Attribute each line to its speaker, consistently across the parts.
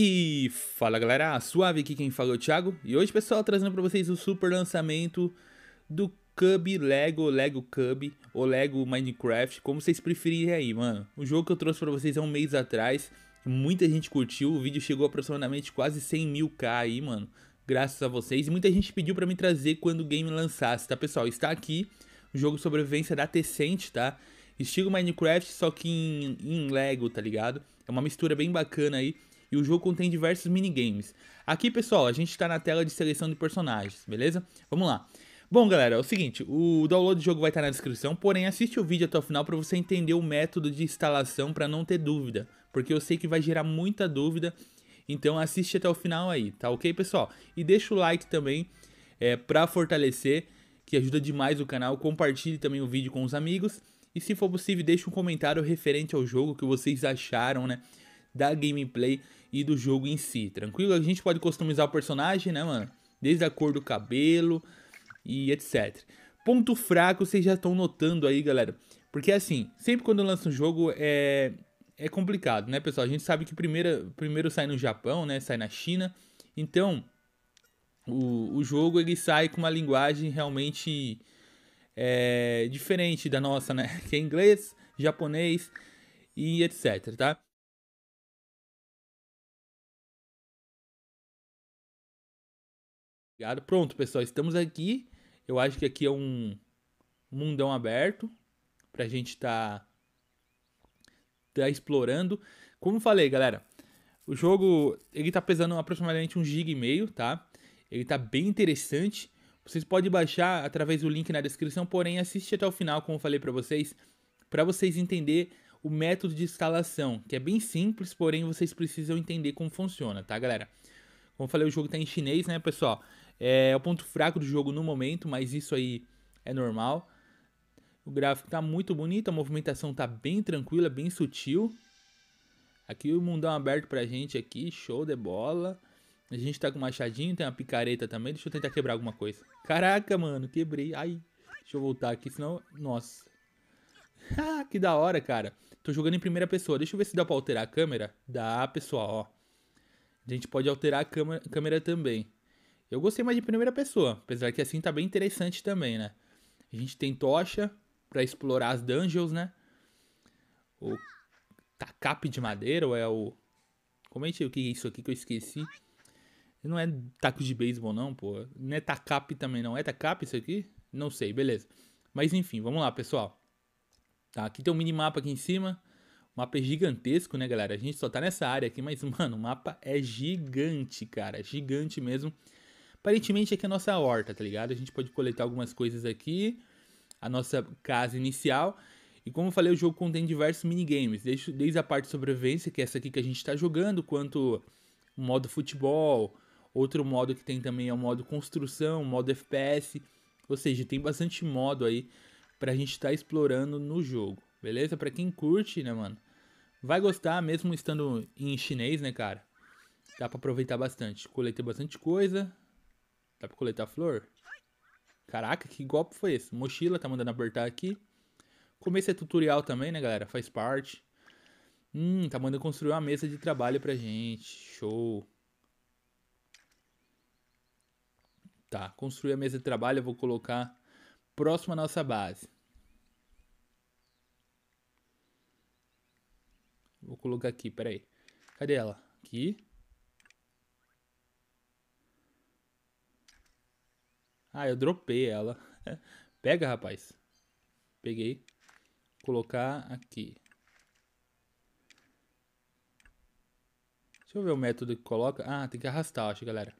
Speaker 1: E fala galera, suave aqui quem falou, Thiago. E hoje, pessoal, trazendo para vocês o super lançamento do Cub Lego, Lego Cub ou Lego Minecraft, como vocês preferirem aí, mano. O jogo que eu trouxe para vocês há um mês atrás, muita gente curtiu, o vídeo chegou aproximadamente quase 100 mil K aí, mano. Graças a vocês. E muita gente pediu para me trazer quando o game lançasse, tá, pessoal? Está aqui o jogo sobrevivência da Tecente, tá? Estilo Minecraft, só que em, em Lego, tá ligado? É uma mistura bem bacana aí e o jogo contém diversos minigames. Aqui, pessoal, a gente está na tela de seleção de personagens, beleza? Vamos lá. Bom, galera, é o seguinte, o download do jogo vai estar tá na descrição, porém assiste o vídeo até o final para você entender o método de instalação para não ter dúvida, porque eu sei que vai gerar muita dúvida, então assiste até o final aí, tá ok, pessoal? E deixa o like também é, para fortalecer, que ajuda demais o canal, compartilhe também o vídeo com os amigos, e se for possível deixe um comentário referente ao jogo que vocês acharam, né? da gameplay e do jogo em si, tranquilo? A gente pode customizar o personagem, né, mano? Desde a cor do cabelo e etc. Ponto fraco, vocês já estão notando aí, galera. Porque assim, sempre quando lança um jogo é, é complicado, né, pessoal? A gente sabe que primeiro, primeiro sai no Japão, né? Sai na China. Então, o, o jogo ele sai com uma linguagem realmente é, diferente da nossa, né? Que é inglês, japonês e etc, tá? Pronto, pessoal, estamos aqui. Eu acho que aqui é um mundão aberto pra gente tá, tá explorando. Como falei, galera, o jogo ele tá pesando aproximadamente um giga e meio, tá? Ele tá bem interessante. Vocês podem baixar através do link na descrição, porém assiste até o final, como eu falei para vocês, para vocês entender o método de instalação, que é bem simples, porém vocês precisam entender como funciona, tá, galera? Como eu falei, o jogo tá em chinês, né, pessoal? É, é, o ponto fraco do jogo no momento, mas isso aí é normal. O gráfico tá muito bonito, a movimentação tá bem tranquila, bem sutil. Aqui o mundão aberto pra gente aqui, show de bola. A gente tá com machadinho, tem uma picareta também. Deixa eu tentar quebrar alguma coisa. Caraca, mano, quebrei. Ai, deixa eu voltar aqui, senão... Nossa. Ah, que da hora, cara. Tô jogando em primeira pessoa. Deixa eu ver se dá pra alterar a câmera. Dá, pessoal, ó. A gente pode alterar a câmera, câmera também. Eu gostei mais de primeira pessoa, apesar que assim tá bem interessante também, né? A gente tem tocha para explorar as dungeons, né? O tacape de madeira ou é o... Comente é o que é isso aqui que eu esqueci. Não é taco de beisebol não, pô. Não é tacape também não. É tacape isso aqui? Não sei, beleza. Mas enfim, vamos lá, pessoal. Tá, aqui tem um minimapa aqui em cima. O mapa é gigantesco, né, galera? A gente só tá nessa área aqui, mas, mano, o mapa é gigante, cara. Gigante mesmo. Aparentemente aqui é a nossa horta, tá ligado? A gente pode coletar algumas coisas aqui, a nossa casa inicial. E como eu falei, o jogo contém diversos minigames, desde, desde a parte de sobrevivência, que é essa aqui que a gente está jogando, quanto o modo futebol, outro modo que tem também é o modo construção, modo FPS, ou seja, tem bastante modo aí pra gente estar tá explorando no jogo, beleza? Pra quem curte, né, mano? Vai gostar, mesmo estando em chinês, né, cara? Dá pra aproveitar bastante. Coletei bastante coisa. Dá pra coletar flor? Caraca, que golpe foi esse? Mochila, tá mandando apertar aqui. Começo é tutorial também, né, galera? Faz parte. Hum, tá mandando construir uma mesa de trabalho pra gente. Show. Tá, construir a mesa de trabalho, eu vou colocar próximo à nossa base. Vou colocar aqui, peraí. Cadê ela? Aqui. Ah, eu dropei ela. Pega, rapaz. Peguei. Colocar aqui. Deixa eu ver o método que coloca. Ah, tem que arrastar, acho, galera.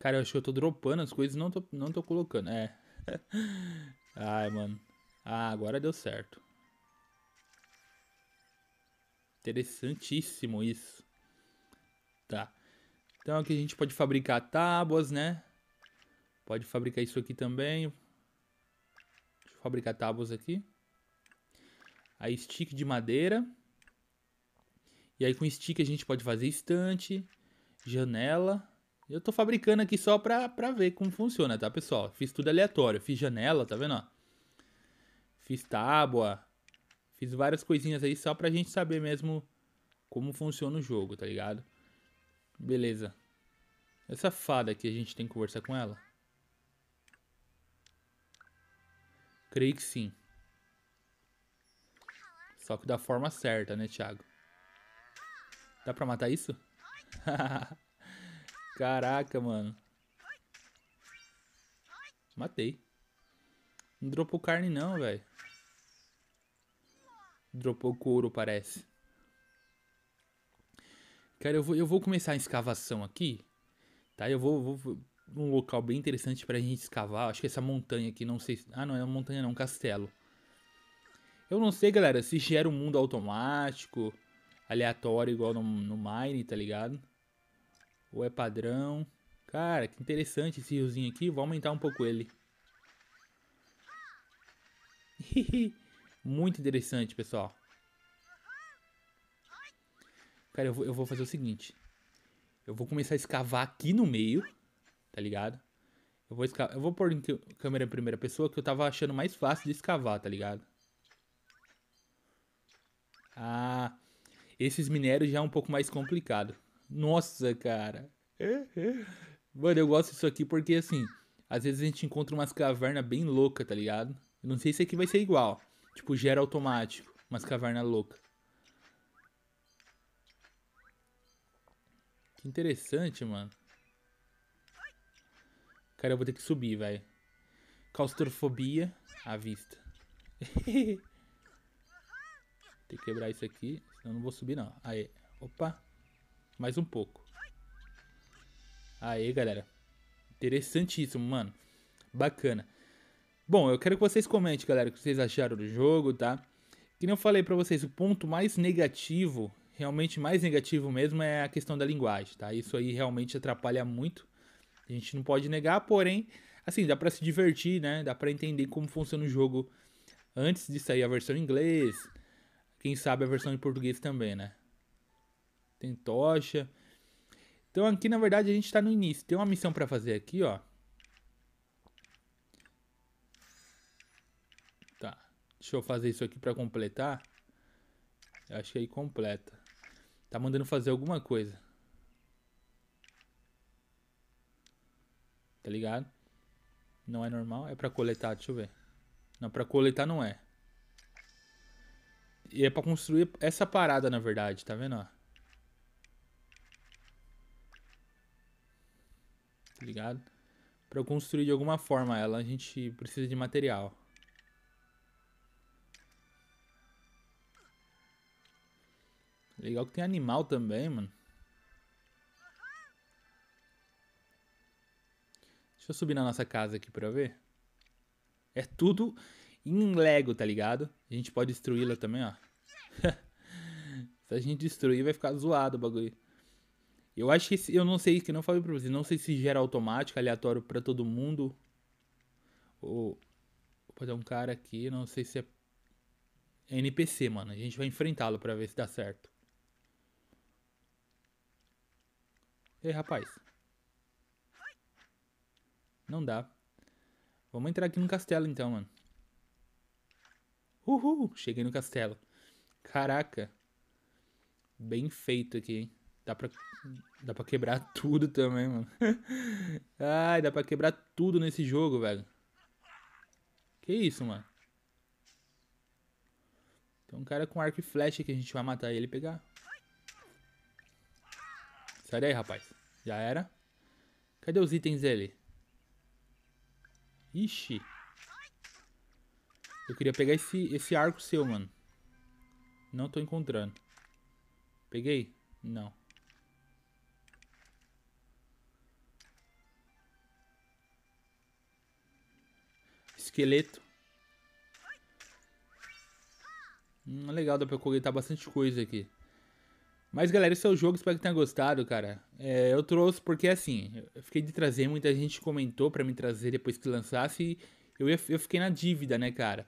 Speaker 1: Cara, eu acho que eu tô dropando as coisas não tô, não tô colocando. É. Ai, mano. Ah, agora deu certo. Interessantíssimo isso. Tá. Então aqui a gente pode fabricar tábuas, né? Pode fabricar isso aqui também. Deixa eu fabricar tábuas aqui. Aí stick de madeira. E aí com stick a gente pode fazer estante, janela. Eu tô fabricando aqui só pra, pra ver como funciona, tá, pessoal? Fiz tudo aleatório. Fiz janela, tá vendo, ó? Fiz tábua. Fiz várias coisinhas aí só pra gente saber mesmo como funciona o jogo, tá ligado? Beleza. Essa fada aqui a gente tem que conversar com ela? Creio que sim. Só que da forma certa, né, Thiago? Dá pra matar isso? Caraca, mano. Matei. Não dropou carne não, velho. Dropou couro, parece. Cara, eu vou, eu vou começar a escavação aqui. Tá? Eu vou, vou um local bem interessante pra gente escavar. Acho que essa montanha aqui, não sei. Ah, não, é uma montanha, não, um castelo. Eu não sei, galera, se gera um mundo automático, aleatório, igual no, no Mine, tá ligado? Ou é padrão. Cara, que interessante esse riozinho aqui. Vou aumentar um pouco ele. Hihi. Muito interessante, pessoal. Cara, eu vou, eu vou fazer o seguinte. Eu vou começar a escavar aqui no meio, tá ligado? Eu vou, escavar, eu vou pôr em câmera em primeira pessoa, que eu tava achando mais fácil de escavar, tá ligado? Ah, esses minérios já é um pouco mais complicado. Nossa, cara. Mano, eu gosto disso aqui porque, assim, às vezes a gente encontra umas cavernas bem loucas, tá ligado? Eu não sei se aqui vai ser igual. Tipo, gera automático. Umas cavernas loucas. Que interessante, mano. Cara, eu vou ter que subir, velho. Claustrofobia à vista. Tem que quebrar isso aqui, senão eu não vou subir não. Aê. Opa. Mais um pouco. Aê, galera. Interessantíssimo, mano. Bacana. Bom, eu quero que vocês comentem, galera, o que vocês acharam do jogo, tá? Que nem eu falei para vocês, o ponto mais negativo, realmente mais negativo mesmo, é a questão da linguagem, tá? Isso aí realmente atrapalha muito. A gente não pode negar, porém, assim, dá para se divertir, né? Dá para entender como funciona o jogo antes de sair a versão em inglês. Quem sabe a versão em português também, né? Tem tocha. Então aqui na verdade a gente está no início. Tem uma missão para fazer aqui, ó. Deixa eu fazer isso aqui para completar. Acho que aí completa. Tá mandando fazer alguma coisa. Tá ligado? Não é normal, é para coletar, deixa eu ver. Não, para coletar não é. E é para construir essa parada, na verdade, tá vendo, ó? Tá ligado? Para construir de alguma forma ela, a gente precisa de material. Legal que tem animal também, mano. Deixa eu subir na nossa casa aqui pra ver. É tudo em Lego, tá ligado? A gente pode destruí-la também, ó. se a gente destruir, vai ficar zoado o bagulho. Eu acho que... Se, eu não sei, que não falei pra vocês. Não sei se gera automático, aleatório pra todo mundo. Ou... Vou fazer um cara aqui, não sei se é... É NPC, mano. A gente vai enfrentá-lo pra ver se dá certo. Ei, rapaz. Não dá. Vamos entrar aqui no castelo, então, mano. Uhul! Cheguei no castelo. Caraca. Bem feito aqui, hein? Dá pra, dá pra quebrar tudo também, mano. Ai, dá pra quebrar tudo nesse jogo, velho. Que isso, mano. Tem um cara com arco e flecha que a gente vai matar ele e pegar. Sai daí, rapaz. Já era. Cadê os itens dele? Ixi. Eu queria pegar esse, esse arco seu, mano. Não tô encontrando. Peguei? Não. Esqueleto. Hum, legal, dá pra coletar bastante coisa aqui. Mas galera, esse é o jogo, espero que tenham gostado, cara. É, eu trouxe porque assim, eu fiquei de trazer, muita gente comentou para me trazer depois que lançasse e eu, ia, eu fiquei na dívida, né, cara?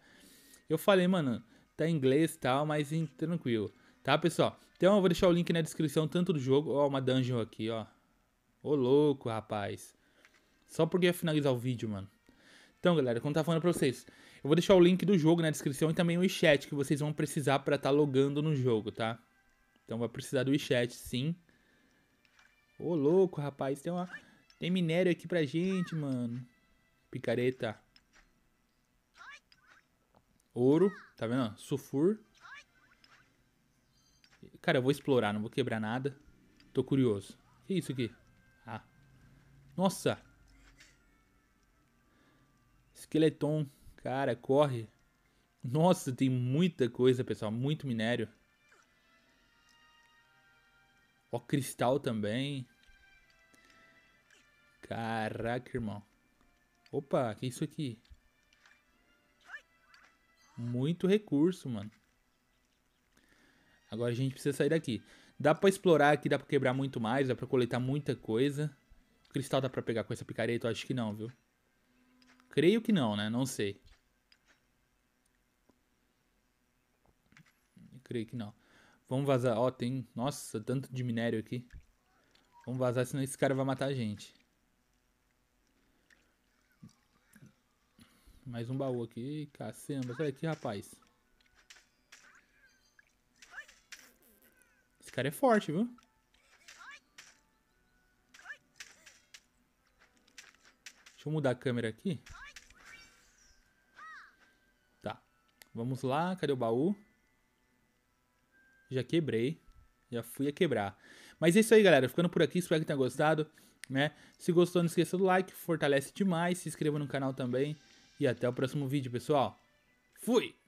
Speaker 1: Eu falei, mano, tá em inglês e tal, mas tranquilo. Tá, pessoal? Então eu vou deixar o link na descrição, tanto do jogo, ó, uma dungeon aqui, ó. Ô louco, rapaz. Só porque ia finalizar o vídeo, mano. Então, galera, como tava falando pra vocês, eu vou deixar o link do jogo na descrição e também o chat que vocês vão precisar pra tá logando no jogo, tá? Então vai precisar do WeChat, sim. Ô, louco, rapaz. Tem, uma... tem minério aqui pra gente, mano. Picareta. Ouro. Tá vendo? Sulfur. Cara, eu vou explorar. Não vou quebrar nada. Tô curioso. O que é isso aqui? Ah. Nossa. Esqueleton. Cara, corre. Nossa, tem muita coisa, pessoal. Muito minério. Ó, cristal também. Caraca, irmão. Opa, que isso aqui? Muito recurso, mano. Agora a gente precisa sair daqui. Dá pra explorar aqui, dá pra quebrar muito mais, dá pra coletar muita coisa. cristal dá pra pegar com essa picareta? Eu acho que não, viu? Creio que não, né? Não sei. Eu creio que não. Vamos vazar. Ó, tem. Nossa, tanto de minério aqui. Vamos vazar, senão esse cara vai matar a gente. Mais um baú aqui. Cacemba, sai aqui, rapaz. Esse cara é forte, viu? Deixa eu mudar a câmera aqui. Tá. Vamos lá, cadê o baú? já quebrei, já fui a quebrar. Mas é isso aí, galera. Ficando por aqui, espero que tenha gostado. Né? Se gostou, não esqueça do like, fortalece demais, se inscreva no canal também. E até o próximo vídeo, pessoal. Fui!